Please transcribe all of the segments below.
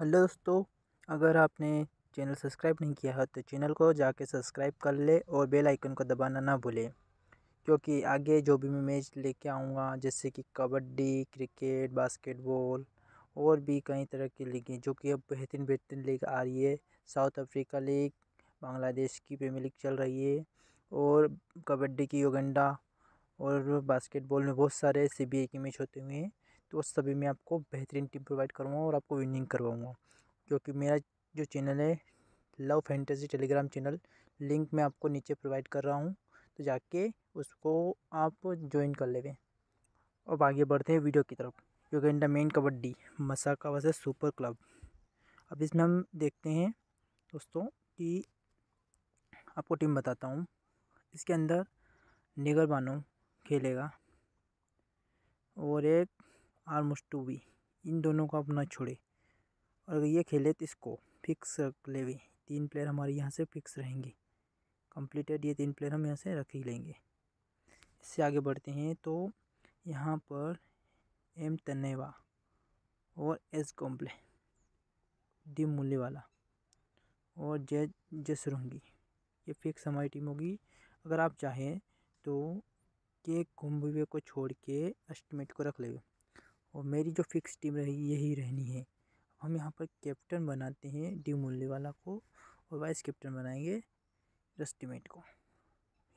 hello दोस्तों अगर आपने चैनल सब्सक्राइब नहीं किया है तो चैनल को जाके सब्सक्राइब कर ले और बेल आइकन को दबाना ना भूलें क्योंकि आगे जो भी मैं मैच लेके आऊँगा जैसे कि कबड्डी क्रिकेट बास्केटबॉल और भी कई तरह की लीगें जो कि अब बेहतरीन बेहतरीन लीग आ रही है साउथ अफ्रीका लीग बांग्लादेश की प्रीमियर लीग चल रही है और कबड्डी की युगंडा और बास्केटबॉल में बहुत सारे सी बी आई के मैच होते हुए हैं तो सभी में आपको बेहतरीन टीम प्रोवाइड करूँगा और आपको विनिंग करवाऊँगा क्योंकि मेरा जो चैनल है love fantasy Telegram channel link मैं आपको नीचे प्रोवाइड कर रहा हूँ तो जाके उसको आप ज्वाइन कर लेवें अब आगे बढ़ते हैं वीडियो की तरफ इंडा मेन कबड्डी मसाका वैसे सुपर क्लब अब इसमें हम देखते हैं दोस्तों कि आपको टीम बताता हूँ इसके अंदर निगर बानो खेलेगा और एक टू वी इन दोनों को आप ना छोड़ें और अगर ये खेले तो इसको फिक्स रख भी तीन प्लेयर हमारे यहाँ से फिक्स रहेंगे कंप्लीटेड ये तीन प्लेयर हम यहाँ से रख ही लेंगे इससे आगे बढ़ते हैं तो यहाँ पर एम तनेवा और एस कॉम्प्ले डी मूल्यवाला और जय जसरुंगी ये फिक्स हमारी टीम होगी अगर आप चाहें तो के कुंभवे को छोड़ के एस्टिमेट को रख लेंगे और मेरी जो फिक्स टीम रहेगी यही रहनी है हम यहाँ पर कैप्टन बनाते हैं डी मूल्य वाला को और वाइस कैप्टन बनाएंगे रस्टीमेट को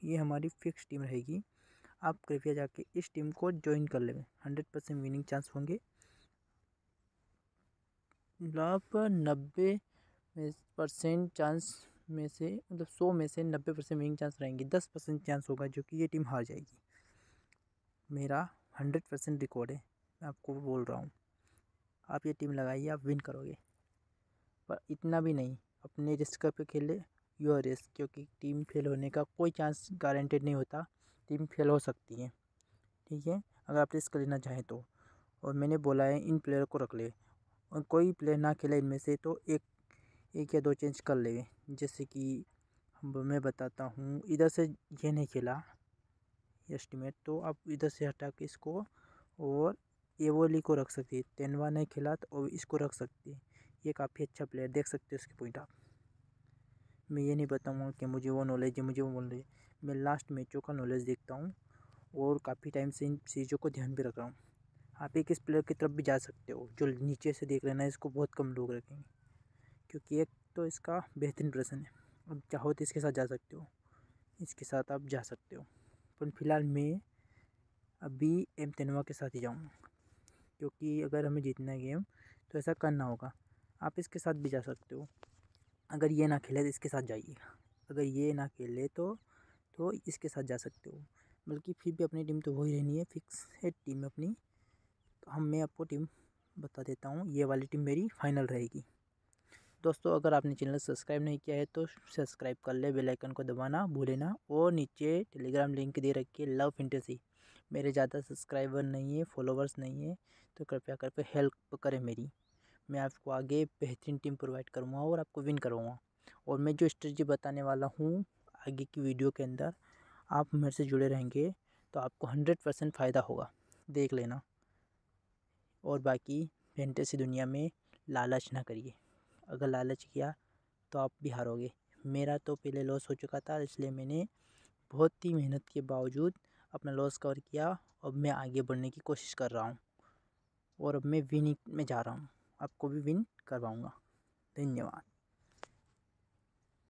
ये हमारी फिक्स टीम रहेगी आप कृपया जाके इस टीम को ज्वाइन कर लेंगे हंड्रेड परसेंट विनिंग चांस होंगे आप नब्बे परसेंट चांस में से मतलब सौ में से नब्बे परसेंट विनिंग चांस रहेंगे दस परसेंट चांस होगा जो कि ये टीम हार जाएगी मेरा हंड्रेड परसेंट रिकॉर्ड है मैं आपको बोल रहा हूँ आप ये टीम लगाइए आप विन करोगे पर इतना भी नहीं अपने रिस्क पे खेले योर रिस्क क्योंकि टीम फेल होने का कोई चांस गारंटेड नहीं होता टीम फेल हो सकती है ठीक है अगर आप रिस्क लेना चाहें तो और मैंने बोला है इन प्लेयर को रख ले और कोई प्लेयर ना खेले इनमें से तो एक एक या दो चेंज कर ले जैसे कि मैं बताता हूँ इधर से ये नहीं खेला एस्टिमेट तो आप इधर से हटा के इसको और एवोली को रख सकती है तेनवा नहीं खेला तो इसको रख सकती है ये काफ़ी अच्छा प्लेयर देख सकते हो उसके पॉइंट आप मैं ये नहीं बताऊँगा कि मुझे वो नॉलेज है मुझे वो नॉलेज मैं लास्ट मैचों का नॉलेज देखता हूँ और काफ़ी टाइम से इन चीज़ों को ध्यान भी रख रहा हूँ आप एक इस प्लेयर की तरफ भी जा सकते हो जो नीचे से देख रहे ना इसको बहुत कम लोग रखेंगे क्योंकि एक तो इसका बेहतरीन प्रश्न है अब चाहो तो इसके साथ जा सकते हो इसके साथ आप जा सकते हो पर फिलहाल मैं अभी एम तेनवा के साथ ही जाऊँगा क्योंकि अगर हमें जीतना है गेम तो ऐसा करना होगा आप इसके साथ भी जा सकते हो अगर ये ना खेले तो इसके साथ जाइए अगर ये ना खेले तो तो इसके साथ जा सकते हो बल्कि फिर भी अपनी टीम तो वही रहनी है फिक्स है टीम अपनी तो हम मैं आपको टीम बता देता हूँ ये वाली टीम मेरी फाइनल रहेगी दोस्तों अगर आपने चैनल सब्सक्राइब नहीं किया है तो सब्सक्राइब कर ले बेल आइकन को दबाना भूलेना और नीचे टेलीग्राम लिंक दे रखिए लव फिंटेसी मेरे ज़्यादा सब्सक्राइबर नहीं है फॉलोवर्स नहीं है तो कृपया करके हेल्प करें मेरी मैं आपको आगे बेहतरीन टीम प्रोवाइड करूँगा और आपको विन करूँगा और मैं जो स्ट्रेटी बताने वाला हूँ आगे की वीडियो के अंदर आप मेरे से जुड़े रहेंगे तो आपको हंड्रेड परसेंट फ़ायदा होगा देख लेना और बाकी फेंटेसी दुनिया में लालच ना करिए अगर लालच किया तो आप भी हारोगे मेरा तो पहले लॉस हो चुका था इसलिए मैंने बहुत ही मेहनत के बावजूद अपना लॉस कवर किया अब मैं आगे बढ़ने की कोशिश कर रहा हूँ और अब मैं विनिंग में जा रहा हूँ आपको भी विन करवाऊँगा धन्यवाद